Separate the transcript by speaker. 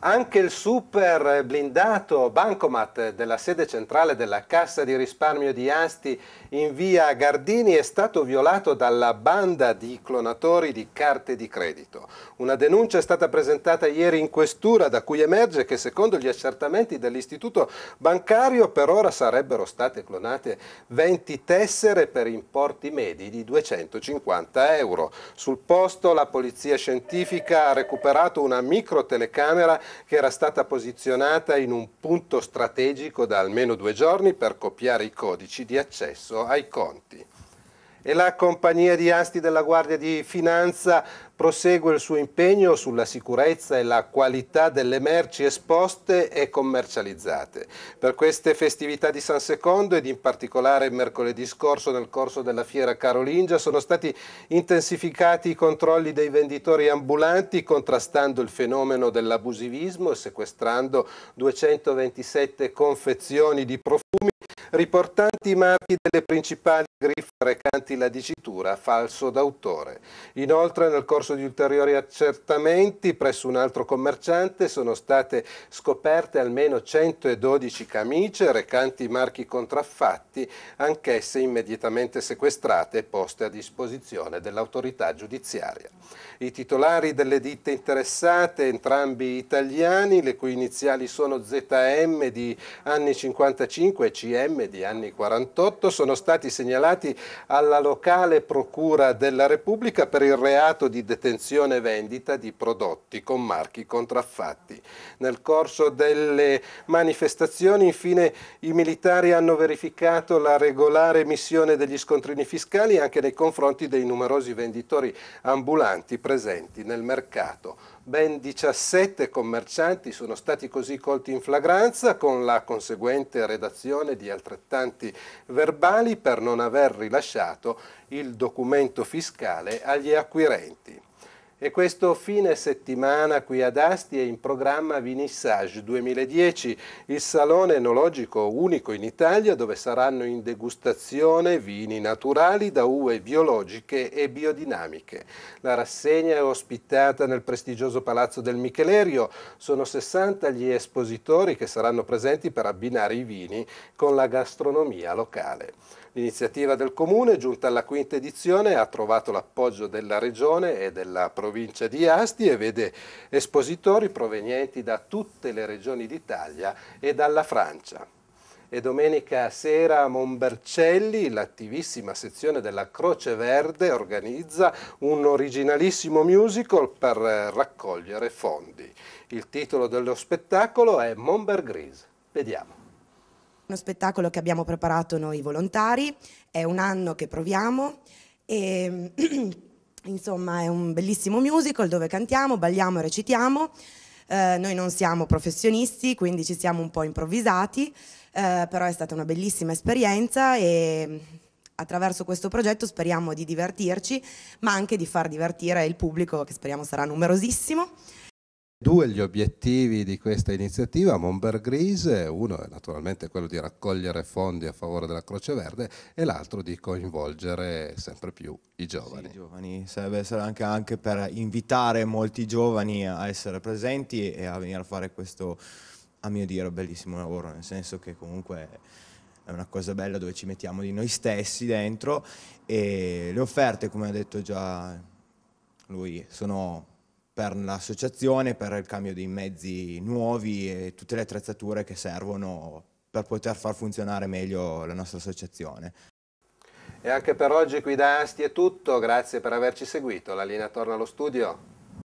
Speaker 1: Anche il super blindato bancomat della sede centrale della Cassa di risparmio di Asti in via Gardini è stato violato dalla banda di clonatori di carte di credito. Una denuncia è stata presentata ieri in questura da cui emerge che secondo gli accertamenti dell'istituto bancario per ora sarebbero state clonate 20 tessere per importi medi di 250 euro. Sul posto la polizia scientifica ha recuperato una micro telecamera che era stata posizionata in un punto strategico da almeno due giorni per copiare i codici di accesso ai conti e la compagnia di asti della Guardia di Finanza prosegue il suo impegno sulla sicurezza e la qualità delle merci esposte e commercializzate. Per queste festività di San Secondo ed in particolare mercoledì scorso nel corso della fiera Carolingia sono stati intensificati i controlli dei venditori ambulanti contrastando il fenomeno dell'abusivismo e sequestrando 227 confezioni di profumi riportanti i marchi delle principali griffe recanti la dicitura falso d'autore. Inoltre nel corso di ulteriori accertamenti presso un altro commerciante sono state scoperte almeno 112 camicie recanti marchi contraffatti, anch'esse immediatamente sequestrate e poste a disposizione dell'autorità giudiziaria. I titolari delle ditte interessate, entrambi italiani, le cui iniziali sono ZM di anni 55 e CM di anni 48 sono stati segnalati alla locale procura della Repubblica per il reato di detenzione e vendita di prodotti con marchi contraffatti. Nel corso delle manifestazioni infine i militari hanno verificato la regolare emissione degli scontrini fiscali anche nei confronti dei numerosi venditori ambulanti presenti nel mercato. Ben 17 commercianti sono stati così colti in flagranza con la conseguente redazione di altri altrettanti verbali per non aver rilasciato il documento fiscale agli acquirenti. E questo fine settimana qui ad Asti è in programma Vinissage 2010, il salone enologico unico in Italia dove saranno in degustazione vini naturali da uve biologiche e biodinamiche. La rassegna è ospitata nel prestigioso Palazzo del Michelerio, sono 60 gli espositori che saranno presenti per abbinare i vini con la gastronomia locale. L'iniziativa del Comune, giunta alla quinta edizione, ha trovato l'appoggio della Regione e della Provincia provincia di Asti e vede espositori provenienti da tutte le regioni d'Italia e dalla Francia e domenica sera a Monbercelli l'attivissima sezione della Croce Verde organizza un originalissimo musical per eh, raccogliere fondi. Il titolo dello spettacolo è Monber Gris. Vediamo.
Speaker 2: Uno spettacolo che abbiamo preparato noi volontari, è un anno che proviamo e ehm, insomma è un bellissimo musical dove cantiamo, balliamo e recitiamo. Eh, noi non siamo professionisti, quindi ci siamo un po' improvvisati, eh, però è stata una bellissima esperienza e attraverso questo progetto speriamo di divertirci, ma anche di far divertire il pubblico che speriamo sarà numerosissimo.
Speaker 1: Due gli obiettivi di questa iniziativa, Monber Grise, uno è naturalmente quello
Speaker 3: di raccogliere fondi a favore della Croce Verde e l'altro di coinvolgere sempre più i giovani. Sì, i giovani, sarebbe anche, anche per invitare molti giovani a essere presenti e a venire a fare questo, a mio dire, bellissimo lavoro, nel senso che comunque è una cosa bella dove ci mettiamo di noi stessi dentro e le offerte, come ha detto già lui, sono per l'associazione, per il cambio di mezzi nuovi e tutte le attrezzature che servono per poter far funzionare meglio la nostra associazione.
Speaker 1: E anche per oggi qui da Asti è tutto, grazie per averci seguito. La linea torna allo studio.